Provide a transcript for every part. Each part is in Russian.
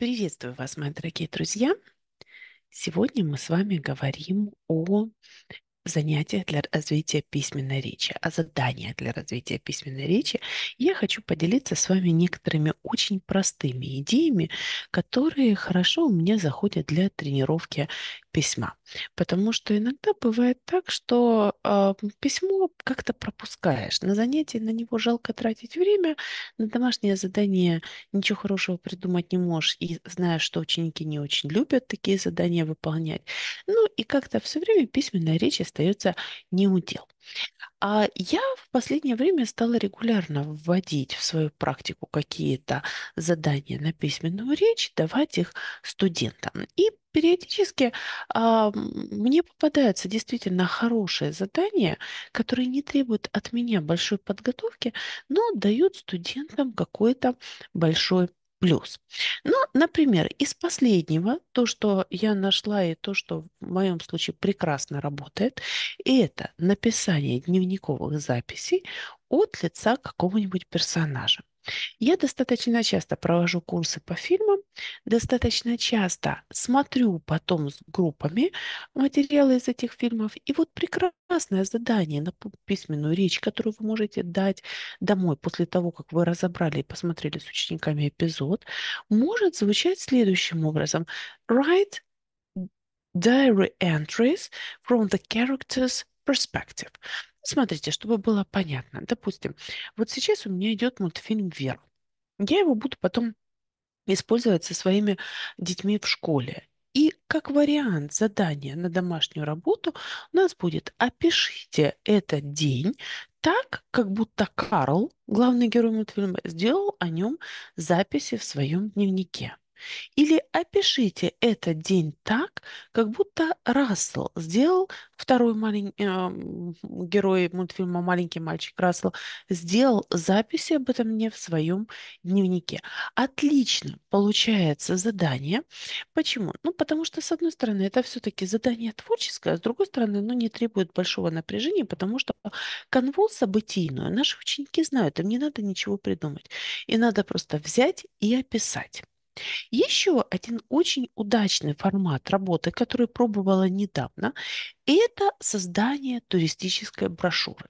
Приветствую вас, мои дорогие друзья! Сегодня мы с вами говорим о занятиях для развития письменной речи, о заданиях для развития письменной речи. Я хочу поделиться с вами некоторыми очень простыми идеями, которые хорошо у меня заходят для тренировки письма. Потому что иногда бывает так, что э, письмо как-то пропускаешь. На занятии на него жалко тратить время, на домашнее задание ничего хорошего придумать не можешь. И знаешь, что ученики не очень любят такие задания выполнять. Ну и как-то все время письменная речь остается неудел. А я в последнее время стала регулярно вводить в свою практику какие-то задания на письменную речь, давать их студентам. И периодически а, мне попадаются действительно хорошие задания, которые не требуют от меня большой подготовки, но дают студентам какой-то большой плюс. Ну, например, из последнего, то, что я нашла и то, что в моем случае прекрасно работает, и это написание дневниковых записей от лица какого-нибудь персонажа. Я достаточно часто провожу курсы по фильмам, достаточно часто смотрю потом с группами материалы из этих фильмов. И вот прекрасное задание на письменную речь, которую вы можете дать домой после того, как вы разобрали и посмотрели с учениками эпизод, может звучать следующим образом. Write diary entries from the character's perspective. Смотрите, чтобы было понятно. Допустим, вот сейчас у меня идет мультфильм «Вера». Я его буду потом использовать со своими детьми в школе. И как вариант задания на домашнюю работу у нас будет «Опишите этот день так, как будто Карл, главный герой мультфильма, сделал о нем записи в своем дневнике». Или опишите этот день так, как будто Рассел сделал, второй малень... э, герой мультфильма «Маленький мальчик Рассел» сделал записи об этом мне в своем дневнике. Отлично получается задание. Почему? Ну, потому что, с одной стороны, это все-таки задание творческое, а с другой стороны, оно не требует большого напряжения, потому что конвол событийную наши ученики знают, им не надо ничего придумать. И надо просто взять и описать. Еще один очень удачный формат работы, который пробовала недавно, это создание туристической брошюры.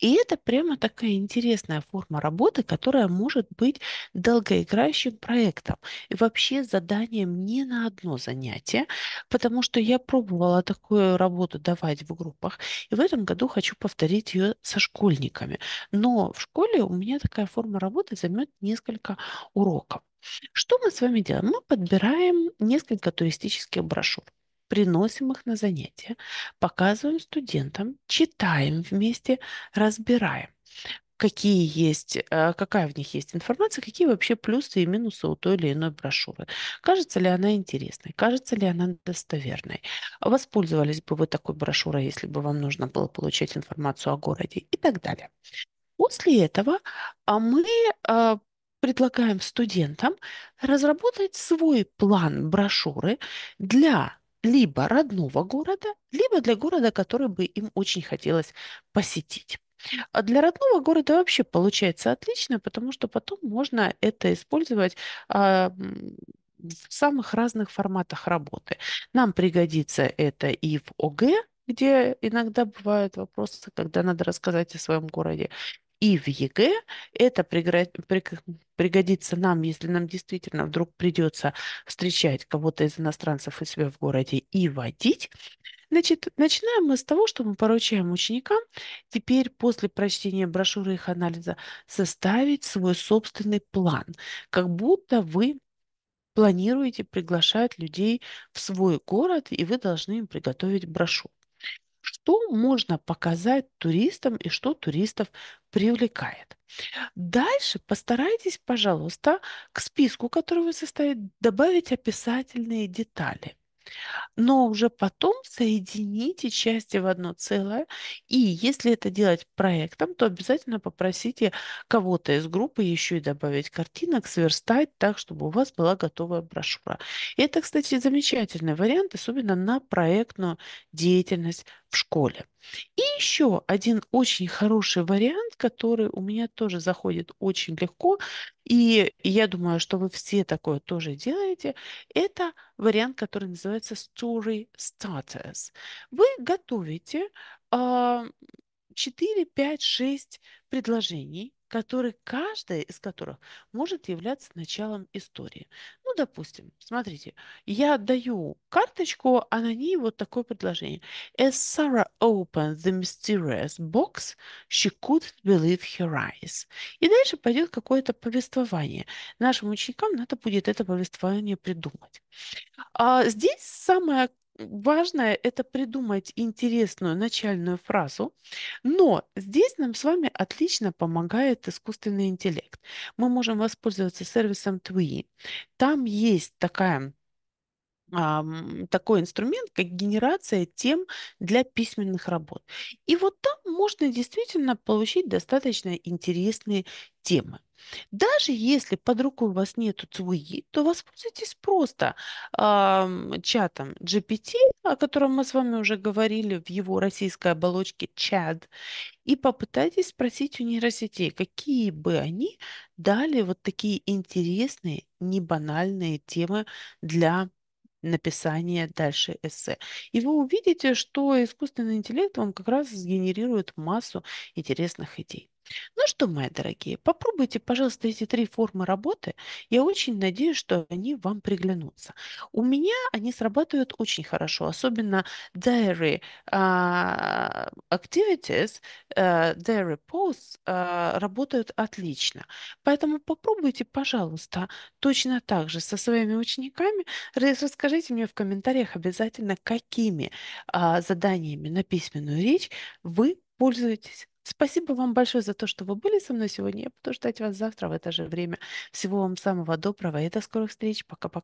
И это прямо такая интересная форма работы, которая может быть долгоиграющим проектом и вообще заданием не на одно занятие, потому что я пробовала такую работу давать в группах, и в этом году хочу повторить ее со школьниками. Но в школе у меня такая форма работы займет несколько уроков. Что мы с вами делаем? Мы подбираем несколько туристических брошюр, приносим их на занятия, показываем студентам, читаем вместе, разбираем какие есть, э, какая в них есть информация, какие вообще плюсы и минусы у той или иной брошюры. Кажется ли она интересной, кажется ли она достоверной. Воспользовались бы вы такой брошюрой, если бы вам нужно было получать информацию о городе и так далее. После этого а мы э, предлагаем студентам разработать свой план брошюры для либо родного города, либо для города, который бы им очень хотелось посетить. А для родного города вообще получается отлично, потому что потом можно это использовать а, в самых разных форматах работы. Нам пригодится это и в ОГЭ, где иногда бывают вопросы, когда надо рассказать о своем городе, и в ЕГЭ. Это пригодится нам, если нам действительно вдруг придется встречать кого-то из иностранцев у себя в городе и водить. Значит, начинаем мы с того, что мы поручаем ученикам теперь после прочтения брошюры их анализа составить свой собственный план, как будто вы планируете приглашать людей в свой город, и вы должны им приготовить брошюру что можно показать туристам и что туристов привлекает. Дальше постарайтесь, пожалуйста, к списку, который вы составите, добавить описательные детали но уже потом соедините части в одно целое. И если это делать проектом, то обязательно попросите кого-то из группы еще и добавить картинок, сверстать так, чтобы у вас была готовая брошюра. И это, кстати, замечательный вариант, особенно на проектную деятельность в школе. И еще один очень хороший вариант, который у меня тоже заходит очень легко, и я думаю, что вы все такое тоже делаете. Это вариант, который называется Story Starters. Вы готовите 4, 5, 6 предложений который каждая из которых может являться началом истории. Ну, допустим, смотрите, я даю карточку, а на ней вот такое предложение. As Sarah opened the mysterious box, she couldn't believe her eyes. И дальше пойдет какое-то повествование. Нашим ученикам надо будет это повествование придумать. А здесь самое Важное – это придумать интересную начальную фразу, но здесь нам с вами отлично помогает искусственный интеллект. Мы можем воспользоваться сервисом Twi. Там есть такая такой инструмент, как генерация тем для письменных работ. И вот там можно действительно получить достаточно интересные темы. Даже если под рукой у вас нет ЦВИ, то воспользуйтесь просто э, чатом GPT, о котором мы с вами уже говорили в его российской оболочке чат, и попытайтесь спросить у нейросетей, какие бы они дали вот такие интересные, небанальные темы для написание дальше эссе. И вы увидите, что искусственный интеллект вам как раз сгенерирует массу интересных идей. Ну что, мои дорогие, попробуйте, пожалуйста, эти три формы работы. Я очень надеюсь, что они вам приглянутся. У меня они срабатывают очень хорошо, особенно diary uh, activities, uh, diary posts uh, работают отлично. Поэтому попробуйте, пожалуйста, точно так же со своими учениками. Расскажите мне в комментариях обязательно, какими а, заданиями на письменную речь вы пользуетесь. Спасибо вам большое за то, что вы были со мной сегодня. Я буду ждать вас завтра в это же время. Всего вам самого доброго и до скорых встреч. Пока-пока.